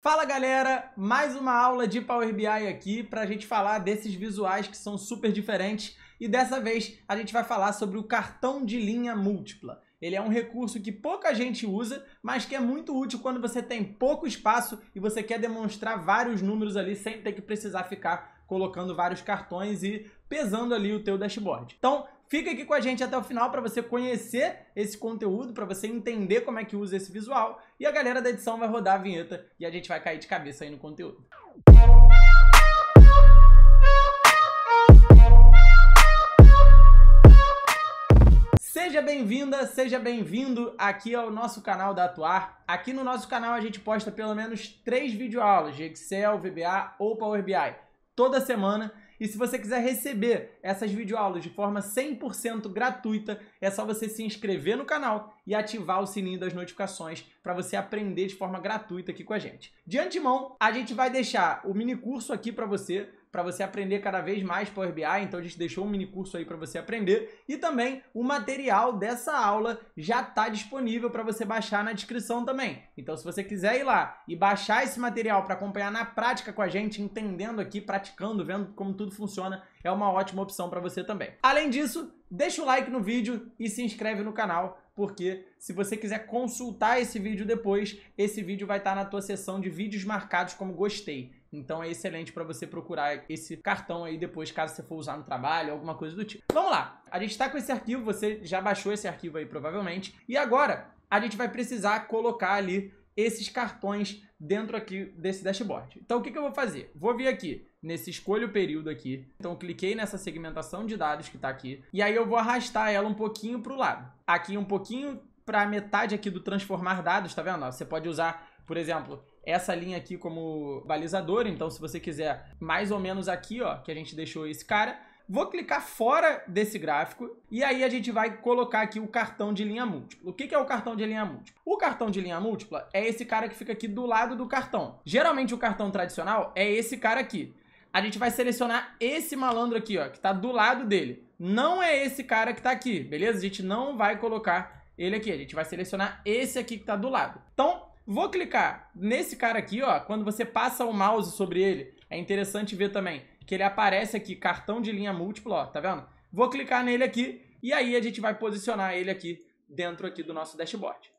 Fala galera, mais uma aula de Power BI aqui para a gente falar desses visuais que são super diferentes e dessa vez a gente vai falar sobre o cartão de linha múltipla. Ele é um recurso que pouca gente usa, mas que é muito útil quando você tem pouco espaço e você quer demonstrar vários números ali sem ter que precisar ficar colocando vários cartões e pesando ali o teu dashboard. Então, Fica aqui com a gente até o final para você conhecer esse conteúdo, para você entender como é que usa esse visual. E a galera da edição vai rodar a vinheta e a gente vai cair de cabeça aí no conteúdo. Seja bem-vinda, seja bem-vindo aqui ao nosso canal da Atuar. Aqui no nosso canal a gente posta pelo menos três videoaulas de Excel, VBA ou Power BI toda semana e se você quiser receber essas videoaulas de forma 100% gratuita, é só você se inscrever no canal e ativar o sininho das notificações para você aprender de forma gratuita aqui com a gente. De antemão, a gente vai deixar o mini curso aqui para você para você aprender cada vez mais Power BI, então a gente deixou um mini curso aí para você aprender e também o material dessa aula já está disponível para você baixar na descrição também. Então se você quiser ir lá e baixar esse material para acompanhar na prática com a gente, entendendo aqui, praticando, vendo como tudo funciona, é uma ótima opção para você também. Além disso, deixa o like no vídeo e se inscreve no canal porque se você quiser consultar esse vídeo depois, esse vídeo vai estar tá na tua seção de vídeos marcados como gostei. Então é excelente para você procurar esse cartão aí depois, caso você for usar no trabalho, alguma coisa do tipo. Vamos lá! A gente está com esse arquivo, você já baixou esse arquivo aí provavelmente. E agora a gente vai precisar colocar ali esses cartões dentro aqui desse dashboard. Então o que, que eu vou fazer? Vou vir aqui nesse escolha o período aqui. Então cliquei nessa segmentação de dados que está aqui. E aí eu vou arrastar ela um pouquinho para o lado. Aqui um pouquinho para metade aqui do transformar dados, tá vendo? Você pode usar, por exemplo, essa linha aqui como balizador. Então, se você quiser mais ou menos aqui, ó, que a gente deixou esse cara, vou clicar fora desse gráfico e aí a gente vai colocar aqui o cartão de linha múltipla. O que é o cartão de linha múltipla? O cartão de linha múltipla é esse cara que fica aqui do lado do cartão. Geralmente o cartão tradicional é esse cara aqui. A gente vai selecionar esse malandro aqui, ó, que tá do lado dele. Não é esse cara que tá aqui, beleza? A gente não vai colocar ele aqui, a gente vai selecionar esse aqui que tá do lado. Então, Vou clicar nesse cara aqui, ó, quando você passa o mouse sobre ele, é interessante ver também que ele aparece aqui, cartão de linha múltipla, ó, tá vendo? Vou clicar nele aqui e aí a gente vai posicionar ele aqui dentro aqui do nosso dashboard.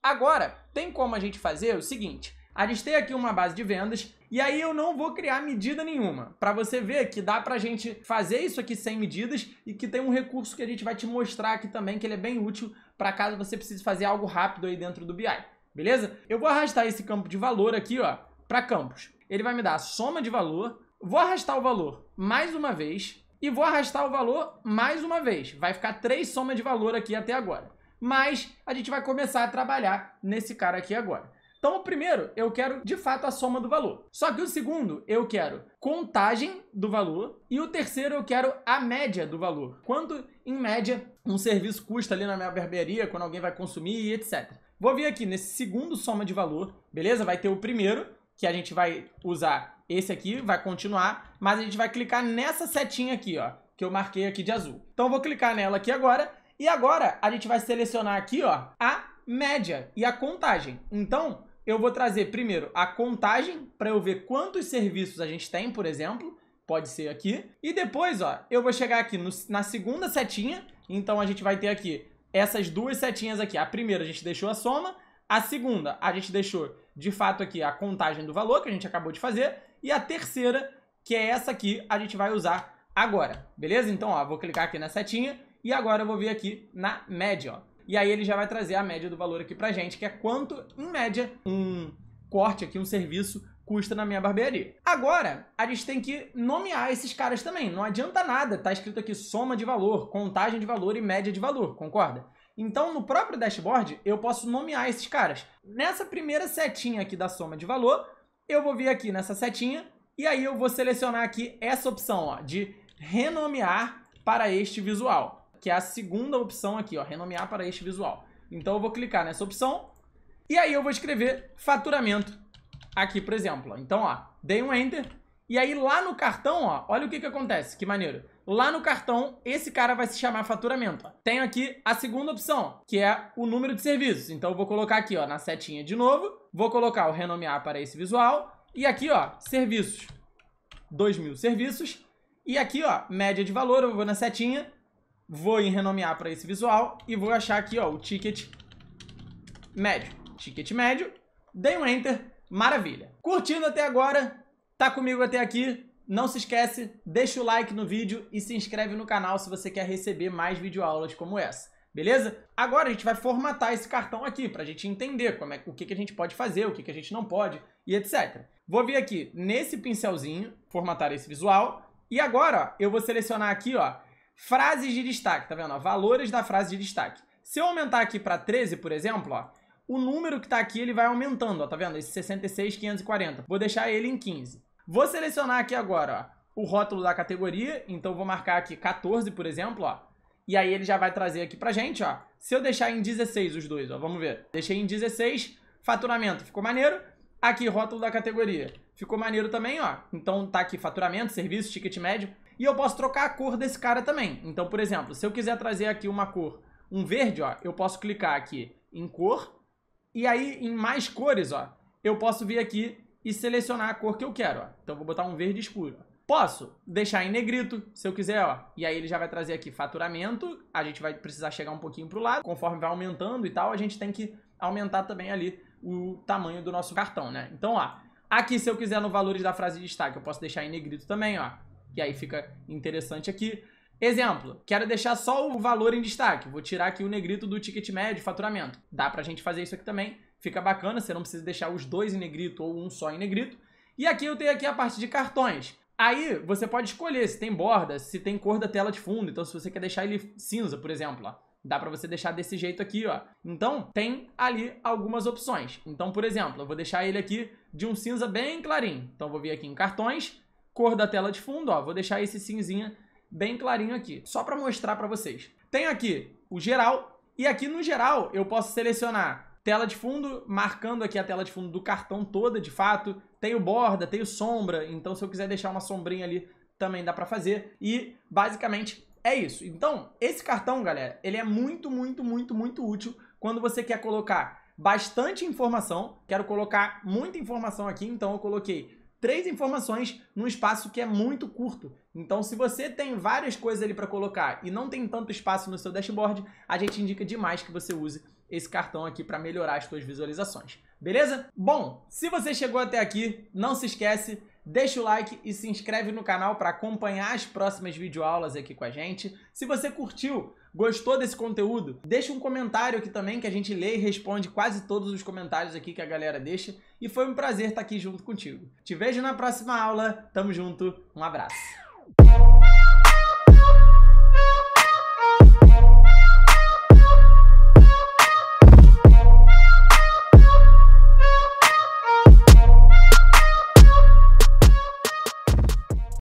Agora, tem como a gente fazer o seguinte, a gente tem aqui uma base de vendas e aí eu não vou criar medida nenhuma, para você ver que dá pra gente fazer isso aqui sem medidas e que tem um recurso que a gente vai te mostrar aqui também, que ele é bem útil para caso você precise fazer algo rápido aí dentro do BI beleza? Eu vou arrastar esse campo de valor aqui, ó, para campos. Ele vai me dar a soma de valor, vou arrastar o valor mais uma vez e vou arrastar o valor mais uma vez. Vai ficar três somas de valor aqui até agora. Mas a gente vai começar a trabalhar nesse cara aqui agora. Então, o primeiro, eu quero, de fato, a soma do valor. Só que o segundo, eu quero contagem do valor. E o terceiro, eu quero a média do valor. Quanto, em média, um serviço custa ali na minha barbearia, quando alguém vai consumir e etc. Vou vir aqui nesse segundo soma de valor, beleza? Vai ter o primeiro, que a gente vai usar esse aqui, vai continuar, mas a gente vai clicar nessa setinha aqui, ó, que eu marquei aqui de azul. Então vou clicar nela aqui agora, e agora a gente vai selecionar aqui, ó, a média e a contagem. Então, eu vou trazer primeiro a contagem para eu ver quantos serviços a gente tem, por exemplo, pode ser aqui. E depois, ó, eu vou chegar aqui no, na segunda setinha, então a gente vai ter aqui essas duas setinhas aqui. A primeira a gente deixou a soma, a segunda a gente deixou de fato aqui a contagem do valor que a gente acabou de fazer e a terceira, que é essa aqui, a gente vai usar agora, beleza? Então, ó, vou clicar aqui na setinha e agora eu vou vir aqui na média, ó. E aí ele já vai trazer a média do valor aqui pra gente, que é quanto, em média, um corte aqui, um serviço custa na minha barbearia. Agora, a gente tem que nomear esses caras também. Não adianta nada, tá escrito aqui soma de valor, contagem de valor e média de valor, concorda? Então, no próprio dashboard, eu posso nomear esses caras. Nessa primeira setinha aqui da soma de valor, eu vou vir aqui nessa setinha e aí eu vou selecionar aqui essa opção ó, de renomear para este visual, que é a segunda opção aqui, ó, renomear para este visual. Então eu vou clicar nessa opção e aí eu vou escrever faturamento aqui, por exemplo. Então, ó, dei um Enter. E aí lá no cartão, ó, olha o que que acontece, que maneiro. Lá no cartão, esse cara vai se chamar faturamento. Tenho aqui a segunda opção, que é o número de serviços. Então eu vou colocar aqui, ó, na setinha de novo, vou colocar o renomear para esse visual e aqui, ó, serviços. 2000 serviços. E aqui, ó, média de valor, eu vou na setinha, vou em renomear para esse visual e vou achar aqui, ó, o ticket médio. Ticket médio, dei um enter Maravilha. Curtindo até agora? Tá comigo até aqui? Não se esquece, deixa o like no vídeo e se inscreve no canal se você quer receber mais videoaulas como essa. Beleza? Agora a gente vai formatar esse cartão aqui para a gente entender como é, o que, que a gente pode fazer, o que, que a gente não pode e etc. Vou vir aqui nesse pincelzinho, formatar esse visual e agora ó, eu vou selecionar aqui ó, frases de destaque, tá vendo? Ó, valores da frase de destaque. Se eu aumentar aqui para 13, por exemplo, ó, o número que tá aqui ele vai aumentando, ó, tá vendo? Esse 66,540. Vou deixar ele em 15. Vou selecionar aqui agora, ó, o rótulo da categoria, então vou marcar aqui 14, por exemplo, ó. E aí ele já vai trazer aqui pra gente, ó. Se eu deixar em 16 os dois, ó, vamos ver. Deixei em 16, faturamento, ficou maneiro. Aqui, rótulo da categoria. Ficou maneiro também, ó. Então tá aqui faturamento, serviço, ticket médio. E eu posso trocar a cor desse cara também. Então, por exemplo, se eu quiser trazer aqui uma cor, um verde, ó, eu posso clicar aqui em cor e aí, em mais cores, ó, eu posso vir aqui e selecionar a cor que eu quero, ó. Então, vou botar um verde escuro. Posso deixar em negrito, se eu quiser, ó. E aí ele já vai trazer aqui faturamento, a gente vai precisar chegar um pouquinho pro lado. Conforme vai aumentando e tal, a gente tem que aumentar também ali o tamanho do nosso cartão, né? Então, ó, aqui se eu quiser no valores da frase de destaque, eu posso deixar em negrito também, ó. E aí fica interessante aqui. Exemplo, quero deixar só o valor em destaque, vou tirar aqui o negrito do ticket médio, faturamento. Dá pra gente fazer isso aqui também, fica bacana, você não precisa deixar os dois em negrito ou um só em negrito. E aqui eu tenho aqui a parte de cartões. Aí você pode escolher se tem borda, se tem cor da tela de fundo, então se você quer deixar ele cinza, por exemplo, ó, Dá para você deixar desse jeito aqui, ó. Então, tem ali algumas opções. Então, por exemplo, eu vou deixar ele aqui de um cinza bem clarinho. Então, vou vir aqui em cartões, cor da tela de fundo, ó. Vou deixar esse cinzinha bem clarinho aqui, só para mostrar para vocês. tem aqui o geral, e aqui no geral eu posso selecionar tela de fundo, marcando aqui a tela de fundo do cartão toda, de fato. Tenho borda, tenho sombra, então se eu quiser deixar uma sombrinha ali, também dá para fazer. E, basicamente, é isso. Então, esse cartão, galera, ele é muito, muito, muito, muito útil quando você quer colocar bastante informação. Quero colocar muita informação aqui, então eu coloquei três informações num espaço que é muito curto. Então, se você tem várias coisas ali para colocar e não tem tanto espaço no seu dashboard, a gente indica demais que você use esse cartão aqui para melhorar as suas visualizações. Beleza? Bom, se você chegou até aqui, não se esquece deixa o like e se inscreve no canal para acompanhar as próximas videoaulas aqui com a gente. Se você curtiu, gostou desse conteúdo, deixa um comentário aqui também que a gente lê e responde quase todos os comentários aqui que a galera deixa. E foi um prazer estar aqui junto contigo. Te vejo na próxima aula, tamo junto, um abraço.